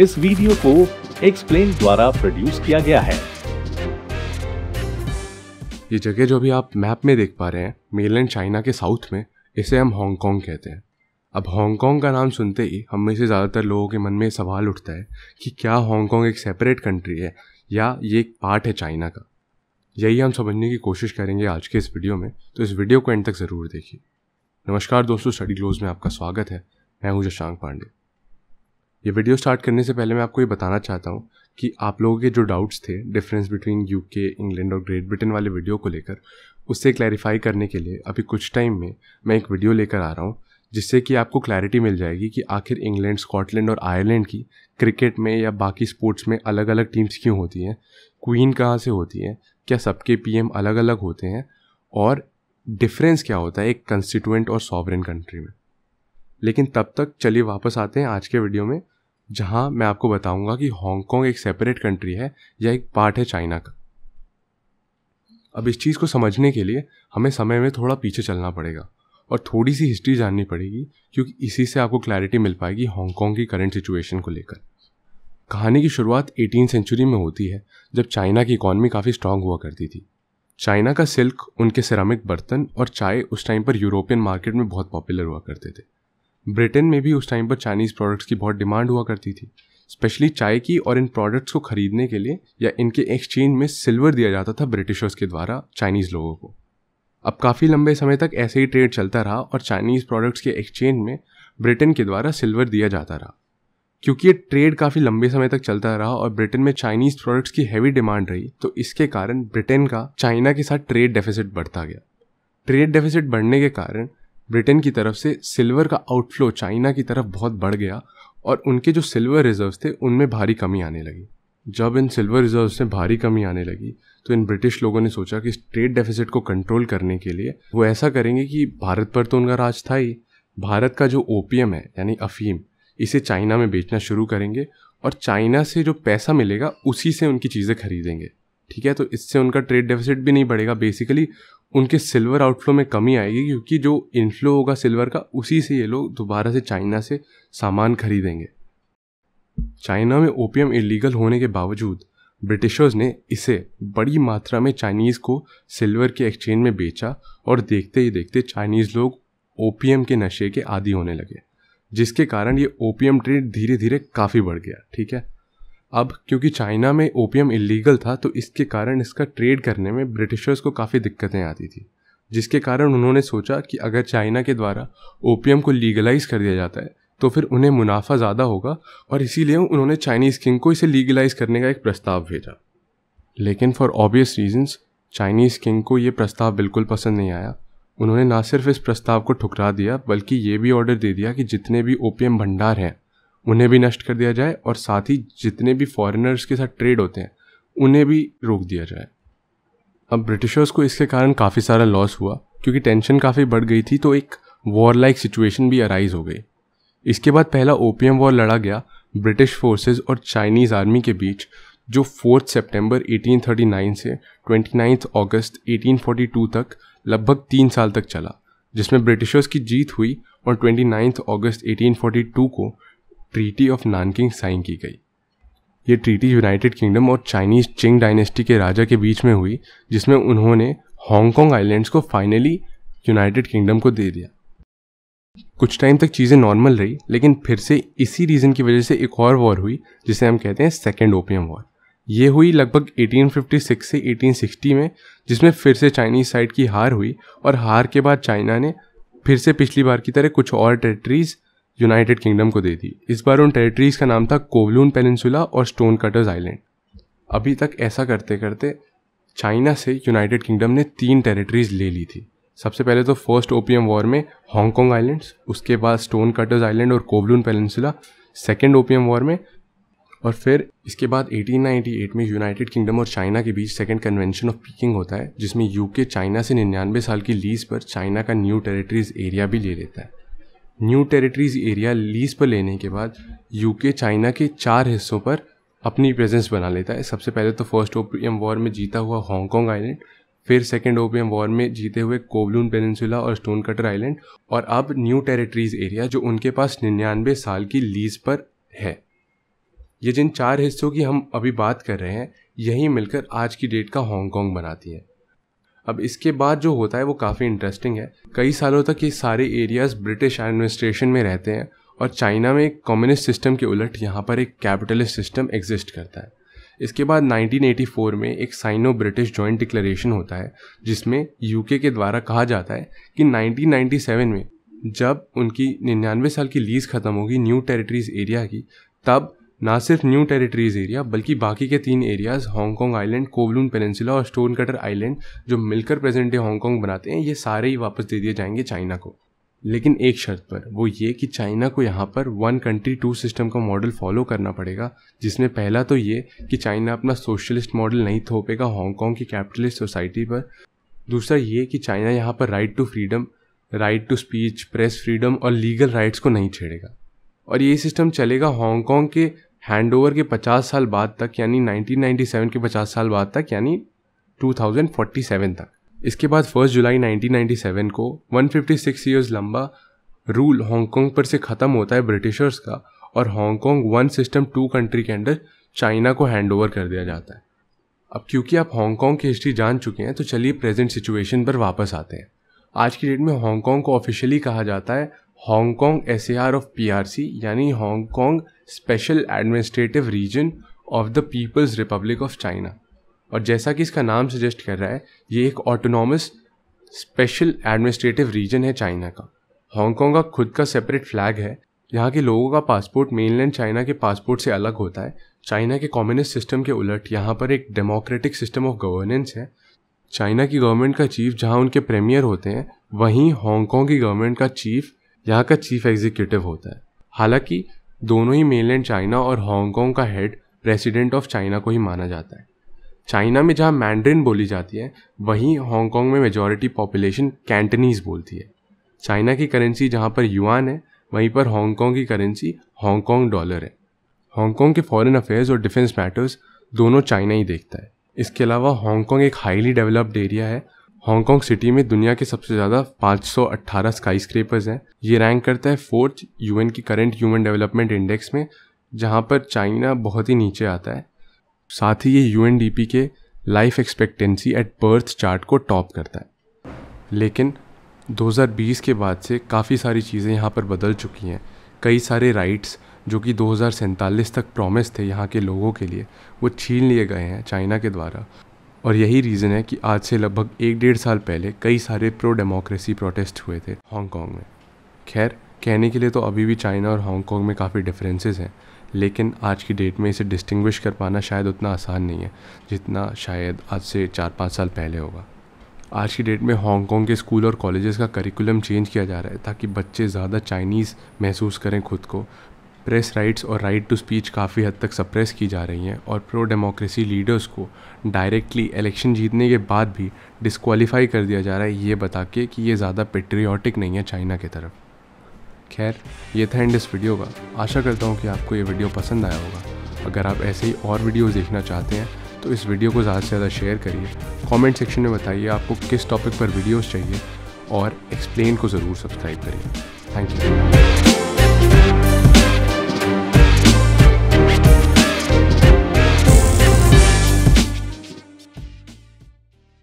इस वीडियो को एक्सप्लेन द्वारा प्रोड्यूस किया गया है ये जगह जो भी आप मैप में देख पा रहे हैं मेनलैंड चाइना के साउथ में इसे हम हांगकॉन्ग कहते हैं अब हांगकॉन्ग का नाम सुनते ही हम में से ज़्यादातर लोगों के मन में सवाल उठता है कि क्या हांगकॉन्ग एक सेपरेट कंट्री है या ये एक पार्ट है चाइना का यही हम समझने की कोशिश करेंगे आज के इस वीडियो में तो इस वीडियो को एंड तक ज़रूर देखिए नमस्कार दोस्तों स्टडी क्लोज में आपका स्वागत है मैं हूँ शशांक पांडे ये वीडियो स्टार्ट करने से पहले मैं आपको ये बताना चाहता हूँ कि आप लोगों के जो डाउट्स थे डिफरेंस बिटवीन यूके इंग्लैंड और ग्रेट ब्रिटेन वाले वीडियो को लेकर उससे क्लैरिफाई करने के लिए अभी कुछ टाइम में मैं एक वीडियो लेकर आ रहा हूँ जिससे कि आपको क्लैरिटी मिल जाएगी कि आखिर इंग्लैंड स्कॉटलैंड और आयरलैंड की क्रिकेट में या बाकी स्पोर्ट्स में अलग अलग टीम्स क्यों होती हैं क्वीन कहाँ से होती है क्या सबके पी अलग अलग होते हैं और डिफरेंस क्या होता है एक कंस्टिट्यूंट और सॉवरन कंट्री में लेकिन तब तक चलिए वापस आते हैं आज के वीडियो में जहाँ मैं आपको बताऊंगा कि हांगकॉन्ग एक सेपरेट कंट्री है या एक पार्ट है चाइना का अब इस चीज़ को समझने के लिए हमें समय में थोड़ा पीछे चलना पड़ेगा और थोड़ी सी हिस्ट्री जाननी पड़ेगी क्योंकि इसी से आपको क्लैरिटी मिल पाएगी हांगकॉन्ग की करंट सिचुएशन को लेकर कहानी की शुरुआत एटीन सेंचुरी में होती है जब चाइना की इकॉनमी काफ़ी स्ट्रांग हुआ करती थी चाइना का सिल्क उनके सिरामिक बर्तन और चाय उस टाइम पर यूरोपियन मार्केट में बहुत पॉपुलर हुआ करते थे ब्रिटेन में भी उस टाइम पर चाइनीज़ प्रोडक्ट्स की बहुत डिमांड हुआ करती थी स्पेशली चाय की और इन प्रोडक्ट्स को ख़रीदने के लिए या इनके एक्सचेंज में सिल्वर दिया जाता था ब्रिटिशर्स के द्वारा चाइनीज़ लोगों को अब काफ़ी लंबे समय तक ऐसे ही ट्रेड चलता रहा और चाइनीज़ प्रोडक्ट्स के एक्सचेंज में ब्रिटेन के द्वारा सिल्वर दिया जाता रहा क्योंकि ये ट्रेड काफ़ी लंबे समय तक चलता रहा और ब्रिटेन में चाइनीज़ प्रोडक्ट्स की हैवी डिमांड रही तो इसके कारण ब्रिटेन का चाइना के साथ ट्रेड डेफिसिट बढ़ता गया ट्रेड डेफिसिट बढ़ने के कारण ब्रिटेन की तरफ से सिल्वर का आउटफ्लो चाइना की तरफ बहुत बढ़ गया और उनके जो सिल्वर रिजर्व थे उनमें भारी कमी आने लगी जब इन सिल्वर रिजर्व्स में भारी कमी आने लगी तो इन ब्रिटिश लोगों ने सोचा कि ट्रेड डेफिसिट को कंट्रोल करने के लिए वो ऐसा करेंगे कि भारत पर तो उनका राज था ही भारत का जो ओपीएम है यानी अफीम इसे चाइना में बेचना शुरू करेंगे और चाइना से जो पैसा मिलेगा उसी से उनकी चीज़ें खरीदेंगे ठीक है तो इससे उनका ट्रेड डेफिसिट भी नहीं बढ़ेगा बेसिकली उनके सिल्वर आउटफ्लो में कमी आएगी क्योंकि जो इनफ्लो होगा सिल्वर का उसी से ये लोग दोबारा से चाइना से सामान खरीदेंगे चाइना में ओपीएम इलीगल होने के बावजूद ब्रिटिशर्स ने इसे बड़ी मात्रा में चाइनीज़ को सिल्वर के एक्सचेंज में बेचा और देखते ही देखते चाइनीज़ लोग ओपीएम के नशे के आदि होने लगे जिसके कारण ये ओपीएम ट्रेड धीरे धीरे काफ़ी बढ़ गया ठीक है अब क्योंकि चाइना में ओपियम इलीगल था तो इसके कारण इसका ट्रेड करने में ब्रिटिशर्स को काफ़ी दिक्कतें आती थी जिसके कारण उन्होंने सोचा कि अगर चाइना के द्वारा ओपियम को लीगलाइज कर दिया जाता है तो फिर उन्हें मुनाफा ज़्यादा होगा और इसीलिए उन्होंने चाइनीज़ किंग को इसे लीगलाइज करने का एक प्रस्ताव भेजा लेकिन for obvious reasons Chinese king को ये प्रस्ताव बिल्कुल पसंद नहीं आया उन्होंने ना सिर्फ इस प्रस्ताव को ठुकरा दिया बल्कि ये भी ऑर्डर दे दिया कि जितने भी ओपियम भंडार हैं उन्हें भी नष्ट कर दिया जाए और साथ ही जितने भी फॉरेनर्स के साथ ट्रेड होते हैं उन्हें भी रोक दिया जाए अब ब्रिटिशर्स को इसके कारण काफ़ी सारा लॉस हुआ क्योंकि टेंशन काफ़ी बढ़ गई थी तो एक वॉर लाइक सिचुएशन भी अराइज हो गई इसके बाद पहला ओपियम वॉर लड़ा गया ब्रिटिश फोर्सेज और चाइनीज़ आर्मी के बीच जो फोर्थ सेप्टेम्बर 1839 से ट्वेंटी अगस्त 1842 तक लगभग तीन साल तक चला जिसमें ब्रिटिशर्स की जीत हुई और ट्वेंटी अगस्त 1842 को ट्रीटी ऑफ नानकिंग साइन की गई ये ट्रीटी यूनाइटेड किंगडम और चाइनीज चिंग डायनेस्टी के राजा के बीच में हुई जिसमें उन्होंने हांगकॉन्ग आइलैंड्स को फाइनली यूनाइटेड किंगडम को दे दिया कुछ टाइम तक चीज़ें नॉर्मल रही लेकिन फिर से इसी रीज़न की वजह से एक और वॉर हुई जिसे हम कहते हैं सेकेंड ओपियम वॉर ये हुई लगभग 1856 से 1860 में जिसमें फिर से चाइनीज साइड की हार हुई और हार के बाद चाइना ने फिर से पिछली बार की तरह कुछ और टेरिटरीज यूनाइटेड किंगडम को दे दी इस बार उन टेरिटरीज का नाम था कोवलून पेनिनसुला और स्टोन कटर्स आइलैंड अभी तक ऐसा करते करते चाइना से यूनाइटेड किंगडम ने तीन टेरिटरीज ले ली थी सबसे पहले तो फर्स्ट ओपियम वॉर में हांगकॉन्ग आइलैंड्स उसके बाद स्टोन कटर्स आइलैंड और Kowloon peninsula second opium war में और फिर इसके बाद 1898 में यूनाइटेड किंगडम और चाइना के बीच सेकेंड कन्वेंशन ऑफ पीकिंग होता है जिसमें यूके चाइना से निन्यानवे साल की लीज पर चाइना का न्यू टेरिटरीज एरिया भी ले लेता है न्यू टेरिटरीज एरिया लीज पर लेने के बाद यूके चाइना के चार हिस्सों पर अपनी प्रेजेंस बना लेता है सबसे पहले तो फर्स्ट ओपीएम वॉर में जीता हुआ हांगकॉन्ग आइलैंड फिर सेकेंड ओपीएम वॉर में जीते हुए कोवलून पेनसुला और स्टोन कटर आइलैंड और अब न्यू टेरिटरीज एरिया जो उनके पास निन्यानवे साल की लीज पर है ये जिन चार हिस्सों की हम अभी बात कर रहे हैं यही मिलकर आज की डेट का हांगकॉन्ग बनाती है अब इसके बाद जो होता है वो काफ़ी इंटरेस्टिंग है कई सालों तक ये सारे एरियाज़ ब्रिटिश एडमिनिस्ट्रेशन में रहते हैं और चाइना में एक कम्युनिस्ट सिस्टम के उलट यहाँ पर एक कैपिटलिस्ट सिस्टम एग्जिस्ट करता है इसके बाद 1984 में एक साइनो ब्रिटिश जॉइंट डिक्लेरेशन होता है जिसमें यूके के द्वारा कहा जाता है कि 1997 में जब उनकी निन्यानवे साल की लीज ख़त्म होगी न्यू टेरिटरीज एरिया की तब ना सिर्फ न्यू टेरिटरीज एरिया बल्कि बाकी के तीन areas Hong Kong island Kowloon peninsula और स्टोन कटर आइलैंड जो मिलकर प्रेजेंट डे हांगकॉन्ग बनाते हैं ये सारे ही वापस दे दिए जाएंगे चाइना को लेकिन एक शर्त पर वो ये कि चाइना को यहाँ पर वन कंट्री टू सिस्टम का मॉडल फॉलो करना पड़ेगा जिसमें पहला तो ये कि चाइना अपना सोशलिस्ट मॉडल नहीं थोपेगा हांगकॉन्ग की कैपिटलिस्ट सोसाइटी पर दूसरा ये कि चाइना यहाँ पर right to freedom right to speech press freedom और लीगल राइट्स को नहीं छेड़ेगा और ये सिस्टम चलेगा हांगकॉन्ग के हैंडओवर के 50 साल बाद तक यानी 1997 के 50 साल बाद तक यानी 2047 तक इसके बाद फर्स्ट जुलाई 1997 को 156 फिफ्टी लंबा रूल हांगकांग पर से ख़त्म होता है ब्रिटिशर्स का और Hong Kong one system two country के अंडर चाइना को हैंडओवर कर दिया जाता है अब क्योंकि आप हांगकांग की हिस्ट्री जान चुके हैं तो चलिए प्रेजेंट सिचुएशन पर वापस आते हैं आज की डेट में हांगकांग को ऑफिशियली कहा जाता है Hong Kong S A R of P R C यानी Hong Kong special administrative region of the People's Republic of China और जैसा कि इसका नाम सजेस्ट कर रहा है ये एक ऑटोनॉमस स्पेशल एडमिनिस्ट्रेटिव रीजन है चाइना का हांगकॉन्ग का खुद का सेपरेट फ्लैग है यहाँ के लोगों का पासपोर्ट मेनलैंड चाइना के पासपोर्ट से अलग होता है चाइना के कम्युनिस्ट सिस्टम के उलट यहाँ पर एक डेमोक्रेटिक सिस्टम ऑफ गवर्नेंस है चाइना की गवर्नमेंट का चीफ जहाँ उनके प्रेमियर होते हैं वहीं हांगकॉन्ग की गवर्नमेंट का चीफ यहाँ का चीफ एग्जीक्यूटिव होता है हालांकि दोनों ही मेनलैंड चाइना और हांगकॉन्ग का हेड प्रेसिडेंट ऑफ चाइना को ही माना जाता है चाइना में जहाँ मैंड्रिन बोली जाती है वहीं हांगकॉन्ग में मेजॉरिटी पॉपुलेशन कैंटनीज बोलती है चाइना की करेंसी जहाँ पर युआन है वहीं पर हांगकॉन्ग की करेंसी हांगकॉन्ग डॉलर है हांगकॉन्ग के फॉरेन अफेयर्स और डिफेंस मैटर्स दोनों चाइना ही देखता है इसके अलावा हांगकॉन्ग एक हाईली डेवलप्ड एरिया है हांगकांग सिटी में दुनिया के सबसे ज़्यादा 518 स्काई स्क्रेपर्स हैं ये रैंक करता है फोर्थ यूएन की करंट ह्यूमन डेवलपमेंट इंडेक्स में जहाँ पर चाइना बहुत ही नीचे आता है साथ ही ये U K life expectancy at birth chart को टॉप करता है लेकिन 2020 के बाद से काफ़ी सारी चीज़ें यहाँ पर बदल चुकी हैं कई सारे राइट्स जो कि दो तक प्रॉमिस थे यहाँ के लोगों के लिए वो छीन लिए गए हैं चाइना के द्वारा और यही रीज़न है कि आज से लगभग एक डेढ़ साल पहले कई सारे प्रो डेमोक्रेसी प्रोटेस्ट हुए थे हांगकॉन्ग में खैर कहने के लिए तो अभी भी चाइना और हांगकॉन्ग में काफ़ी डिफरेंसेस हैं लेकिन आज की डेट में इसे डिस्टिंग्विश कर पाना शायद उतना आसान नहीं है जितना शायद आज से चार पाँच साल पहले होगा आज की डेट में हांगकॉन्ग के स्कूल और कॉलेजेस का करिकुलम चेंज किया जा रहा है ताकि बच्चे ज़्यादा चाइनीज़ महसूस करें खुद को प्रेस राइट्स और राइट टू स्पीच काफ़ी हद तक सप्रेस की जा रही हैं और प्रो डेमोक्रेसी लीडर्स को डायरेक्टली इलेक्शन जीतने के बाद भी डिसक्वालीफाई कर दिया जा रहा है ये बता के कि ये ज़्यादा पेट्रियाटिक नहीं है चाइना की तरफ खैर ये था एंड इस वीडियो का आशा करता हूँ कि आपको ये वीडियो पसंद आया होगा अगर आप ऐसे ही और वीडियोज़ देखना चाहते हैं तो इस वीडियो को ज़्यादा से ज़्यादा शेयर करिए कमेंट सेक्शन में बताइए आपको किस टॉपिक पर वीडियोस चाहिए और एक्सप्लेन को ज़रूर सब्सक्राइब करिए थैंक यू